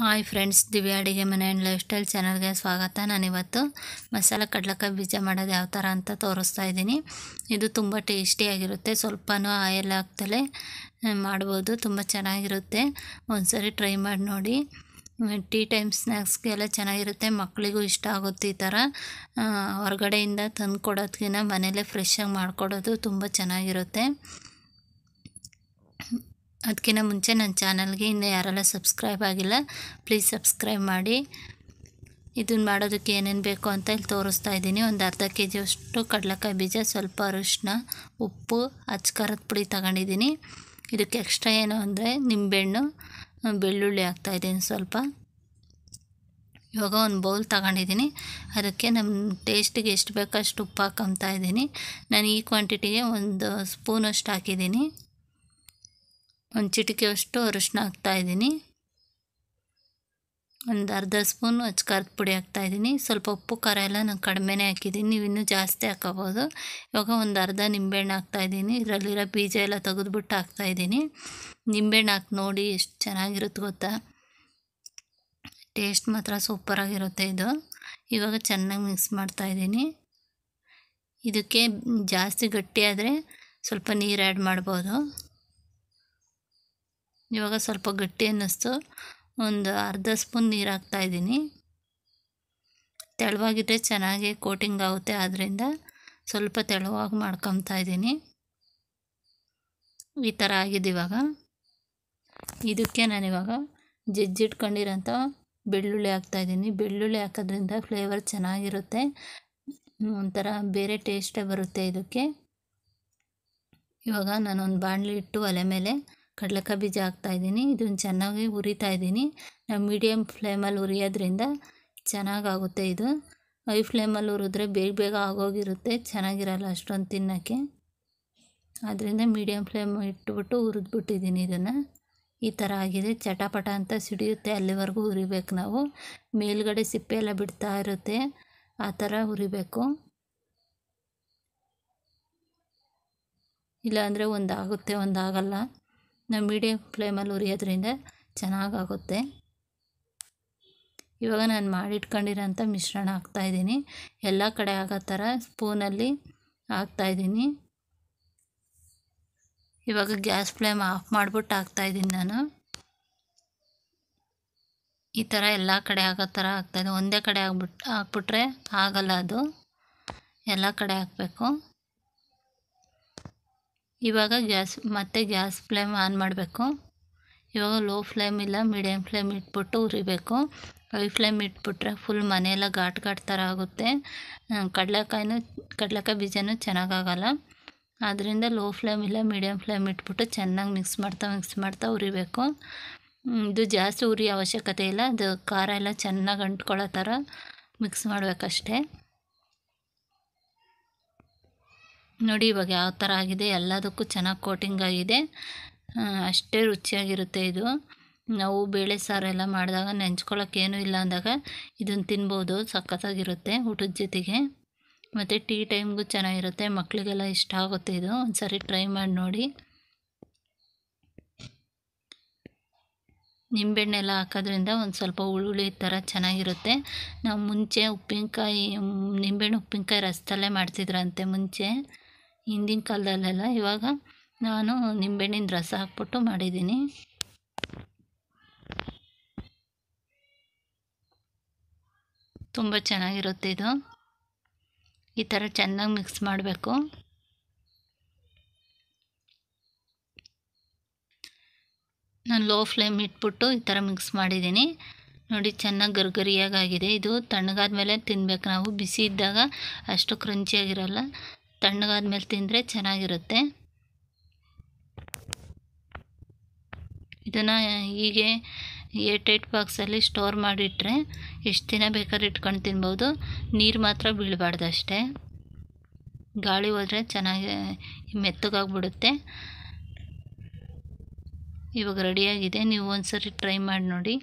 hi friends Divya ಅಡುಗೆ ಮನೆ and life style ಚಾನಲ್ಗೆ ಸ್ವಾಗತ ನಾನಿವತ್ತು ಮಸಾಲೆ ಕಡಲೆಕಾಯಿ ಬೀಜ ಮಾಡೋದು ಯಾವ ಥರ ಅಂತ ತೋರಿಸ್ತಾ ಇದ್ದೀನಿ ಇದು ತುಂಬ ಟೇಸ್ಟಿಯಾಗಿರುತ್ತೆ ಸ್ವಲ್ಪ ಆಯಲ್ ಹಾಕ್ತಲೇ ಮಾಡ್ಬೋದು ತುಂಬ ಚೆನ್ನಾಗಿರುತ್ತೆ ಒಂದ್ಸರಿ ಟ್ರೈ ಮಾಡಿ ನೋಡಿ ಟೀ ಟೈಮ್ ಸ್ನ್ಯಾಕ್ಸ್ಗೆಲ್ಲ ಚೆನ್ನಾಗಿರುತ್ತೆ ಮಕ್ಕಳಿಗೂ ಇಷ್ಟ ಆಗುತ್ತೆ ಈ ಥರ ಹೊರಗಡೆಯಿಂದ ತಂದು ಕೊಡೋದ್ಕಿನ್ನ ಮನೇಲೇ ಫ್ರೆಶ್ಶಾಗಿ ಮಾಡಿಕೊಡೋದು ತುಂಬ ಚೆನ್ನಾಗಿರುತ್ತೆ ಅದಕ್ಕಿಂತ ಮುಂಚೆ ನನ್ನ ಚಾನಲ್ಗೆ ಇನ್ನು ಯಾರೆಲ್ಲ ಸಬ್ಸ್ಕ್ರೈಬ್ ಆಗಿಲ್ಲ ಪ್ಲೀಸ್ ಸಬ್ಸ್ಕ್ರೈಬ್ ಮಾಡಿ ಇದನ್ನು ಮಾಡೋದಕ್ಕೆ ಏನೇನು ಬೇಕು ಅಂತ ಇಲ್ಲಿ ತೋರಿಸ್ತಾ ಇದ್ದೀನಿ ಒಂದು ಅರ್ಧ ಕೆ ಅಷ್ಟು ಕಡಲೆಕಾಯಿ ಬೀಜ ಸ್ವಲ್ಪ ಅರಿಶಿನ ಉಪ್ಪು ಅಚ್ಚಕಾರದ ಪುಡಿ ತಗೊಂಡಿದ್ದೀನಿ ಇದಕ್ಕೆ ಎಕ್ಸ್ಟ್ರಾ ಏನು ಅಂದರೆ ನಿಂಬೆಹಣ್ಣು ಬೆಳ್ಳುಳ್ಳಿ ಹಾಕ್ತಾಯಿದ್ದೀನಿ ಸ್ವಲ್ಪ ಇವಾಗ ಒಂದು ಬೌಲ್ ತಗೊಂಡಿದ್ದೀನಿ ಅದಕ್ಕೆ ನಮ್ಮ ಟೇಸ್ಟಿಗೆ ಎಷ್ಟು ಬೇಕೋ ಅಷ್ಟು ಉಪ್ಪು ಹಾಕ್ಕೊತಾ ಇದ್ದೀನಿ ನಾನು ಈ ಕ್ವಾಂಟಿಟಿಗೆ ಒಂದು ಸ್ಪೂನಷ್ಟು ಹಾಕಿದ್ದೀನಿ ಒಂದು ಚಿಟಿಕೆಯಷ್ಟು ಅರಿಶಿನ ಹಾಕ್ತಾಯಿದ್ದೀನಿ ಒಂದು ಅರ್ಧ ಸ್ಪೂನು ಖಾರದ ಪುಡಿ ಹಾಕ್ತಾಯಿದ್ದೀನಿ ಸ್ವಲ್ಪ ಉಪ್ಪು ಖಾರ ಎಲ್ಲ ನಾನು ಕಡಿಮೆನೇ ಹಾಕಿದ್ದೀನಿ ನೀವು ಇನ್ನೂ ಜಾಸ್ತಿ ಹಾಕೋಬೋದು ಇವಾಗ ಒಂದು ಅರ್ಧ ನಿಂಬೆಹಣ್ಣು ಹಾಕ್ತಾಯಿದ್ದೀನಿ ಇದರಲ್ಲಿರೋ ಬೀಜ ಎಲ್ಲ ತೆಗೆದುಬಿಟ್ಟು ಹಾಕ್ತಾಯಿದ್ದೀನಿ ನಿಂಬೆಹಣ್ಣು ಹಾಕಿ ನೋಡಿ ಎಷ್ಟು ಚೆನ್ನಾಗಿರುತ್ತೆ ಗೊತ್ತಾ ಟೇಸ್ಟ್ ಮಾತ್ರ ಸೂಪರಾಗಿರುತ್ತೆ ಇದು ಇವಾಗ ಚೆನ್ನಾಗಿ ಮಿಕ್ಸ್ ಮಾಡ್ತಾಯಿದ್ದೀನಿ ಇದಕ್ಕೆ ಜಾಸ್ತಿ ಗಟ್ಟಿಯಾದರೆ ಸ್ವಲ್ಪ ನೀರು ಆ್ಯಡ್ ಮಾಡ್ಬೋದು ಇವಾಗ ಸ್ವಲ್ಪ ಗಟ್ಟಿ ಅನ್ನಿಸ್ತು ಒಂದು ಅರ್ಧ ಸ್ಪೂನ್ ನೀರು ಹಾಕ್ತಾಯಿದ್ದೀನಿ ತೆಳುವಾಗಿದ್ರೆ ಚೆನ್ನಾಗಿ ಕೋಟಿಂಗ್ ಆಗುತ್ತೆ ಆದ್ದರಿಂದ ಸ್ವಲ್ಪ ತೆಳುವಾಗಿ ಮಾಡ್ಕೊತಾ ಇದ್ದೀನಿ ಈ ಥರ ಆಗಿದೆ ಇವಾಗ ಇದಕ್ಕೆ ನಾನಿವಾಗ ಜಜ್ಜಿಟ್ಕೊಂಡಿರೋಂಥ ಬೆಳ್ಳುಳ್ಳಿ ಹಾಕ್ತಾಯಿದ್ದೀನಿ ಬೆಳ್ಳುಳ್ಳಿ ಹಾಕೋದ್ರಿಂದ ಫ್ಲೇವರ್ ಚೆನ್ನಾಗಿರುತ್ತೆ ಒಂಥರ ಬೇರೆ ಟೇಸ್ಟೇ ಬರುತ್ತೆ ಇದಕ್ಕೆ ಇವಾಗ ನಾನೊಂದು ಬಾಣಲಿ ಇಟ್ಟು ಒಲೆ ಮೇಲೆ ಕಡಲೆಕಾಯಿ ಬೀಜ ಹಾಕ್ತಾಯಿದ್ದೀನಿ ಇದನ್ನು ಚೆನ್ನಾಗಿ ಹುರಿತಾ ಇದ್ದೀನಿ ನಾವು ಮೀಡಿಯಮ್ ಫ್ಲೇಮಲ್ಲಿ ಹುರಿಯೋದ್ರಿಂದ ಚೆನ್ನಾಗಾಗುತ್ತೆ ಇದು ಹೈ ಫ್ಲೇಮಲ್ಲಿ ಹುರಿದ್ರೆ ಬೇಗ ಬೇಗ ಆಗೋಗಿರುತ್ತೆ ಚೆನ್ನಾಗಿರಲ್ಲ ಅಷ್ಟೊಂದು ತಿನ್ನೋಕ್ಕೆ ಆದ್ದರಿಂದ ಮೀಡಿಯಮ್ ಫ್ಲೇಮ್ ಇಟ್ಬಿಟ್ಟು ಹುರಿದ್ಬಿಟ್ಟಿದ್ದೀನಿ ಇದನ್ನು ಈ ಥರ ಆಗಿದೆ ಚಟಪಟ ಅಂತ ಸಿಡಿಯುತ್ತೆ ಅಲ್ಲಿವರೆಗೂ ಹುರಿಬೇಕು ನಾವು ಮೇಲುಗಡೆ ಸಿಪ್ಪೆ ಎಲ್ಲ ಬಿಡ್ತಾ ಇರುತ್ತೆ ಆ ಥರ ಹುರಿಬೇಕು ಇಲ್ಲಾಂದರೆ ಒಂದಾಗುತ್ತೆ ಒಂದಾಗಲ್ಲ ನಾವು ಮೀಡಿಯಮ್ ಫ್ಲೇಮಲ್ಲಿ ಉರಿಯೋದ್ರಿಂದ ಚೆನ್ನಾಗಾಗುತ್ತೆ ಇವಾಗ ನಾನು ಮಾಡಿಟ್ಕೊಂಡಿರೋಂಥ ಮಿಶ್ರಣ ಹಾಕ್ತಾಯಿದ್ದೀನಿ ಎಲ್ಲ ಕಡೆ ಆಗೋ ಥರ ಸ್ಪೂನಲ್ಲಿ ಹಾಕ್ತಾಯಿದ್ದೀನಿ ಇವಾಗ ಗ್ಯಾಸ್ ಫ್ಲೇಮ್ ಆಫ್ ಮಾಡಿಬಿಟ್ಟು ಹಾಕ್ತಾಯಿದ್ದೀನಿ ನಾನು ಈ ಥರ ಎಲ್ಲ ಕಡೆ ಆಗೋ ಥರ ಆಗ್ತಾಯಿದೆ ಒಂದೇ ಕಡೆ ಆಗ್ಬಿಟ್ ಹಾಕ್ಬಿಟ್ರೆ ಆಗಲ್ಲ ಅದು ಎಲ್ಲ ಕಡೆ ಹಾಕಬೇಕು ಇವಾಗ ಗ್ಯಾಸ್ ಮತ್ತೆ ಗ್ಯಾಸ್ ಫ್ಲೇಮ್ ಆನ್ ಮಾಡಬೇಕು ಇವಾಗ ಲೋ ಫ್ಲೇಮ್ ಇಲ್ಲ ಮೀಡಿಯಮ್ ಫ್ಲೇಮ್ ಇಟ್ಬಿಟ್ಟು ಉರಿಬೇಕು ಹೈ ಫ್ಲೇಮ್ ಇಟ್ಬಿಟ್ರೆ ಫುಲ್ ಮನೆಯೆಲ್ಲ ಘಾಟ್ ಘಾಟ್ ಥರ ಆಗುತ್ತೆ ಕಡಲೆಕಾಯಿನೂ ಕಡಲೆಕಾಯಿ ಬೀಜನೂ ಚೆನ್ನಾಗಾಗಲ್ಲ ಆದ್ದರಿಂದ ಲೋ ಫ್ಲೇಮ್ ಇಲ್ಲ ಮೀಡಿಯಮ್ ಫ್ಲೇಮ್ ಇಟ್ಬಿಟ್ಟು ಚೆನ್ನಾಗಿ ಮಿಕ್ಸ್ ಮಾಡ್ತಾ ಮಿಕ್ಸ್ ಮಾಡ್ತಾ ಉರಿಬೇಕು ಇದು ಜಾಸ್ತಿ ಉರಿ ಅವಶ್ಯಕತೆ ಇಲ್ಲ ಅದು ಖಾರ ಎಲ್ಲ ಚೆನ್ನಾಗಿ ಅಂಟ್ಕೊಳ್ಳೋ ಥರ ಮಿಕ್ಸ್ ಮಾಡಬೇಕಷ್ಟೇ ನೋಡಿ ಇವಾಗ ಯಾವ ಥರ ಆಗಿದೆ ಎಲ್ಲದಕ್ಕೂ ಚೆನ್ನಾಗಿ ಕೋಟಿಂಗ್ ಆಗಿದೆ ಅಷ್ಟೇ ರುಚಿಯಾಗಿರುತ್ತೆ ಇದು ನಾವು ಬೇಳೆ ಸಾರೆಲ್ಲ ಮಾಡಿದಾಗ ನೆಂಚ್ಕೊಳ್ಳೋಕ್ಕೇನು ಇಲ್ಲ ಅಂದಾಗ ಇದನ್ನು ತಿನ್ಬೋದು ಸಖತ್ತಾಗಿರುತ್ತೆ ಊಟದ ಜೊತೆಗೆ ಮತ್ತು ಟೀ ಟೈಮ್ಗೂ ಚೆನ್ನಾಗಿರುತ್ತೆ ಮಕ್ಕಳಿಗೆಲ್ಲ ಇಷ್ಟ ಆಗುತ್ತೆ ಇದು ಒಂದು ಟ್ರೈ ಮಾಡಿ ನೋಡಿ ನಿಂಬೆಹಣ್ಣೆಲ್ಲ ಹಾಕೋದ್ರಿಂದ ಒಂದು ಸ್ವಲ್ಪ ಹುಳುಳಿ ಥರ ಚೆನ್ನಾಗಿರುತ್ತೆ ನಾವು ಮುಂಚೆ ಉಪ್ಪಿನಕಾಯಿ ನಿಂಬೆಹಣ್ಣು ಉಪ್ಪಿನಕಾಯಿ ರಸದಲ್ಲೇ ಮಾಡ್ತಿದ್ರಂತೆ ಮುಂಚೆ ಹಿಂದಿನ ಕಾಲದಲ್ಲೆಲ್ಲ ಇವಾಗ ನಾನು ನಿಂಬೆಹಣ್ಣಿನ ರಸ ಹಾಕ್ಬಿಟ್ಟು ಮಾಡಿದ್ದೀನಿ ತುಂಬ ಚೆನ್ನಾಗಿರುತ್ತೆ ಇದು ಈ ಥರ ಚೆನ್ನಾಗಿ ಮಿಕ್ಸ್ ಮಾಡಬೇಕು ನಾನು ಲೋ ಫ್ಲೇಮ್ ಇಟ್ಬಿಟ್ಟು ಈ ಥರ ಮಿಕ್ಸ್ ಮಾಡಿದ್ದೀನಿ ನೋಡಿ ಚೆನ್ನಾಗಿ ಗರ್ಗರಿಯಾಗಿ ಆಗಿದೆ ಇದು ತಣ್ಣಗಾದ ಮೇಲೆ ತಿನ್ಬೇಕು ನಾವು ಬಿಸಿ ಇದ್ದಾಗ ಅಷ್ಟು ಕ್ರಂಚಿಯಾಗಿರಲ್ಲ ತಣ್ಣಗಾದ ಮೇಲೆ ತಿಂದರೆ ಚೆನ್ನಾಗಿರುತ್ತೆ ಇದನ್ನು ಹೀಗೆ ಏಟ್ ಬಾಕ್ಸಲ್ಲಿ ಸ್ಟೋರ್ ಮಾಡಿಟ್ರೆ ಎಷ್ಟು ದಿನ ಬೇಕಾದ್ರೆ ಇಟ್ಕೊಂಡು ತಿನ್ಬೋದು ನೀರು ಮಾತ್ರ ಬೀಳಬಾರ್ದು ಅಷ್ಟೇ ಗಾಳಿ ಹೋದರೆ ಚೆನ್ನಾಗಿ ಮೆತ್ತಗಾಗ್ಬಿಡುತ್ತೆ ಇವಾಗ ರೆಡಿಯಾಗಿದೆ ನೀವು ಒಂದು ಸರಿ ಟ್ರೈ ಮಾಡಿ ನೋಡಿ